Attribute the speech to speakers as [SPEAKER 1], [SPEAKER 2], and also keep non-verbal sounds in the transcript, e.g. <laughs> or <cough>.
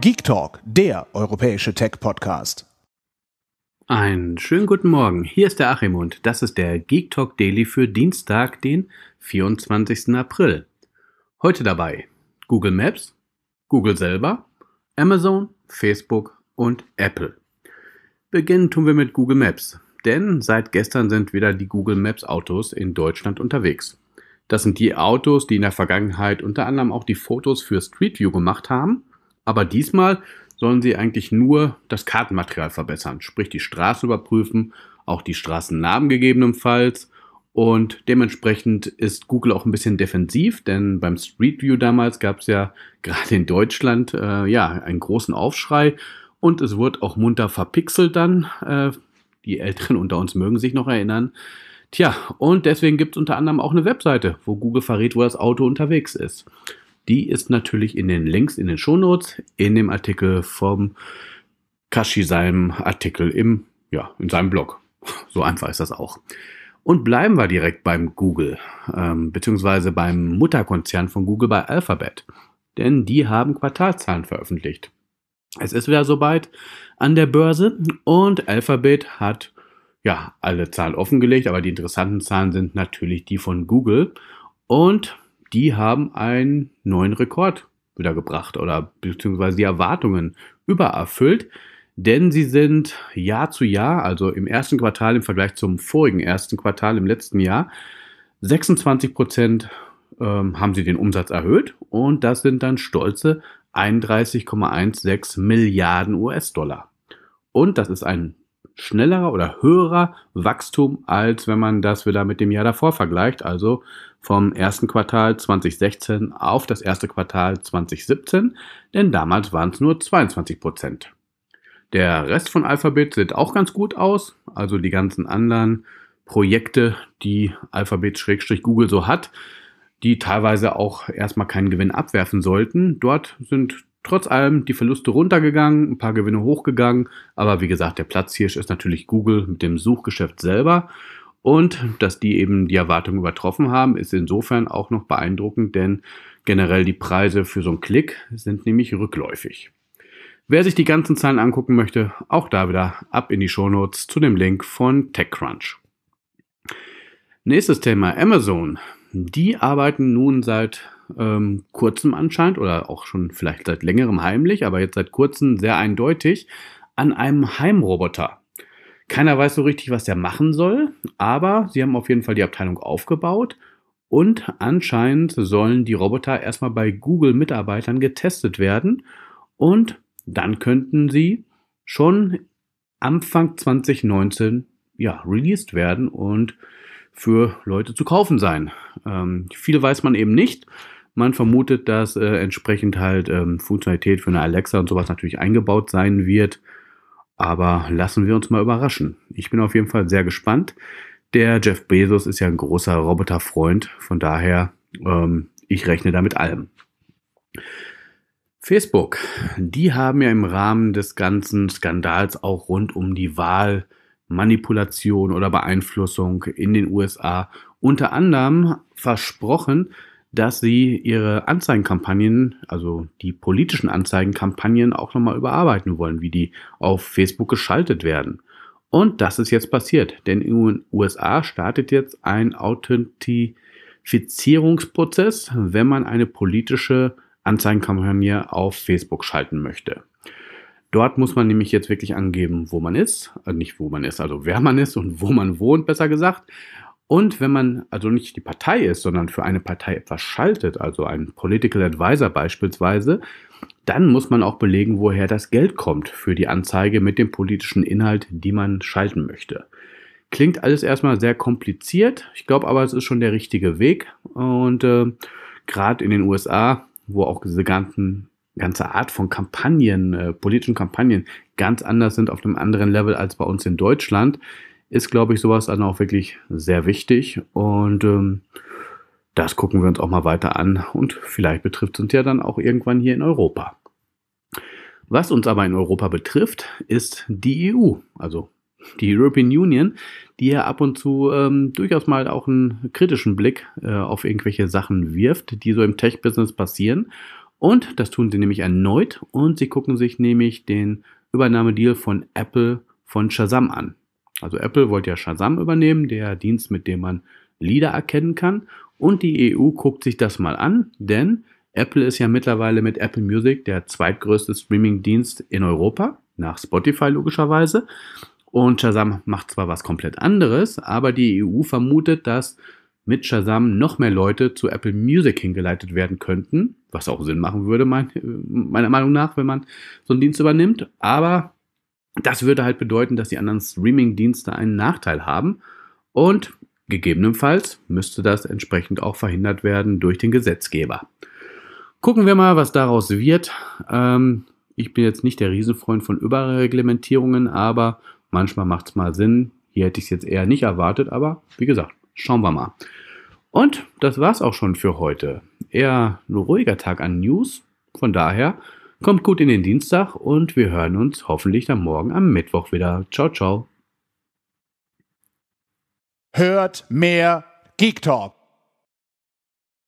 [SPEAKER 1] Geek Talk, der europäische Tech-Podcast. Einen schönen guten Morgen. Hier ist der Achim und das ist der Geek Talk Daily für Dienstag, den 24. April. Heute dabei Google Maps, Google selber, Amazon, Facebook und Apple. Beginnen tun wir mit Google Maps, denn seit gestern sind wieder die Google Maps Autos in Deutschland unterwegs. Das sind die Autos, die in der Vergangenheit unter anderem auch die Fotos für Street View gemacht haben aber diesmal sollen sie eigentlich nur das Kartenmaterial verbessern, sprich die Straßen überprüfen, auch die Straßennamen gegebenenfalls. Und dementsprechend ist Google auch ein bisschen defensiv, denn beim Street View damals gab es ja <laughs> gerade in Deutschland äh, ja einen großen Aufschrei und es wurde auch munter verpixelt dann. Äh, die Älteren unter uns mögen sich noch erinnern. Tja, und deswegen gibt es unter anderem auch eine Webseite, wo Google verrät, wo das Auto unterwegs ist. Die ist natürlich in den Links in den Shownotes, in dem Artikel vom Kashi seinem Artikel im, ja, in seinem Blog. So einfach ist das auch. Und bleiben wir direkt beim Google, ähm, beziehungsweise beim Mutterkonzern von Google bei Alphabet. Denn die haben Quartalzahlen veröffentlicht. Es ist wieder soweit an der Börse und Alphabet hat ja alle Zahlen offengelegt, aber die interessanten Zahlen sind natürlich die von Google. Und die haben einen neuen Rekord wieder gebracht oder beziehungsweise die Erwartungen übererfüllt, denn sie sind Jahr zu Jahr, also im ersten Quartal im Vergleich zum vorigen ersten Quartal im letzten Jahr, 26 Prozent ähm, haben sie den Umsatz erhöht und das sind dann stolze 31,16 Milliarden US-Dollar. Und das ist ein schnellerer oder höherer Wachstum, als wenn man das wieder mit dem Jahr davor vergleicht, also vom ersten Quartal 2016 auf das erste Quartal 2017, denn damals waren es nur 22 Prozent. Der Rest von Alphabet sieht auch ganz gut aus, also die ganzen anderen Projekte, die Alphabet-Google so hat, die teilweise auch erstmal keinen Gewinn abwerfen sollten. Dort sind trotz allem die Verluste runtergegangen, ein paar Gewinne hochgegangen, aber wie gesagt, der Platzhirsch ist natürlich Google mit dem Suchgeschäft selber und dass die eben die Erwartungen übertroffen haben, ist insofern auch noch beeindruckend, denn generell die Preise für so einen Klick sind nämlich rückläufig. Wer sich die ganzen Zahlen angucken möchte, auch da wieder ab in die Shownotes zu dem Link von TechCrunch. Nächstes Thema, Amazon. Die arbeiten nun seit ähm, kurzem anscheinend oder auch schon vielleicht seit längerem heimlich, aber jetzt seit kurzem sehr eindeutig an einem Heimroboter. Keiner weiß so richtig, was der machen soll, aber sie haben auf jeden Fall die Abteilung aufgebaut und anscheinend sollen die Roboter erstmal bei Google-Mitarbeitern getestet werden und dann könnten sie schon Anfang 2019 ja, released werden und für Leute zu kaufen sein. Ähm, viel weiß man eben nicht. Man vermutet, dass äh, entsprechend halt ähm, Funktionalität für eine Alexa und sowas natürlich eingebaut sein wird. Aber lassen wir uns mal überraschen. Ich bin auf jeden Fall sehr gespannt. Der Jeff Bezos ist ja ein großer Roboterfreund, von daher, ähm, ich rechne da mit allem. Facebook, die haben ja im Rahmen des ganzen Skandals auch rund um die Wahlmanipulation oder Beeinflussung in den USA unter anderem versprochen, dass sie ihre Anzeigenkampagnen, also die politischen Anzeigenkampagnen auch nochmal überarbeiten wollen, wie die auf Facebook geschaltet werden. Und das ist jetzt passiert, denn in den USA startet jetzt ein Authentifizierungsprozess, wenn man eine politische Anzeigenkampagne auf Facebook schalten möchte. Dort muss man nämlich jetzt wirklich angeben, wo man ist, äh, nicht wo man ist, also wer man ist und wo man wohnt, besser gesagt. Und wenn man also nicht die Partei ist, sondern für eine Partei etwas schaltet, also ein Political Advisor beispielsweise, dann muss man auch belegen, woher das Geld kommt für die Anzeige mit dem politischen Inhalt, die man schalten möchte. Klingt alles erstmal sehr kompliziert, ich glaube aber, es ist schon der richtige Weg. Und äh, gerade in den USA, wo auch diese ganzen, ganze Art von Kampagnen, äh, politischen Kampagnen ganz anders sind auf einem anderen Level als bei uns in Deutschland, ist, glaube ich, sowas dann auch wirklich sehr wichtig. Und ähm, das gucken wir uns auch mal weiter an und vielleicht betrifft es uns ja dann auch irgendwann hier in Europa. Was uns aber in Europa betrifft, ist die EU, also die European Union, die ja ab und zu ähm, durchaus mal auch einen kritischen Blick äh, auf irgendwelche Sachen wirft, die so im Tech-Business passieren. Und das tun sie nämlich erneut und sie gucken sich nämlich den Übernahmedeal von Apple von Shazam an. Also Apple wollte ja Shazam übernehmen, der Dienst, mit dem man Lieder erkennen kann. Und die EU guckt sich das mal an, denn Apple ist ja mittlerweile mit Apple Music der zweitgrößte Streaming-Dienst in Europa, nach Spotify logischerweise. Und Shazam macht zwar was komplett anderes, aber die EU vermutet, dass mit Shazam noch mehr Leute zu Apple Music hingeleitet werden könnten, was auch Sinn machen würde, mein, meiner Meinung nach, wenn man so einen Dienst übernimmt. Aber das würde halt bedeuten, dass die anderen Streaming-Dienste einen Nachteil haben und gegebenenfalls müsste das entsprechend auch verhindert werden durch den Gesetzgeber. Gucken wir mal, was daraus wird. Ähm, ich bin jetzt nicht der Riesenfreund von Überreglementierungen, aber manchmal macht es mal Sinn. Hier hätte ich es jetzt eher nicht erwartet, aber wie gesagt, schauen wir mal. Und das war es auch schon für heute. Eher ein ruhiger Tag an News. Von daher Kommt gut in den Dienstag und wir hören uns hoffentlich dann morgen am Mittwoch wieder. Ciao, ciao. Hört mehr Geek Talk.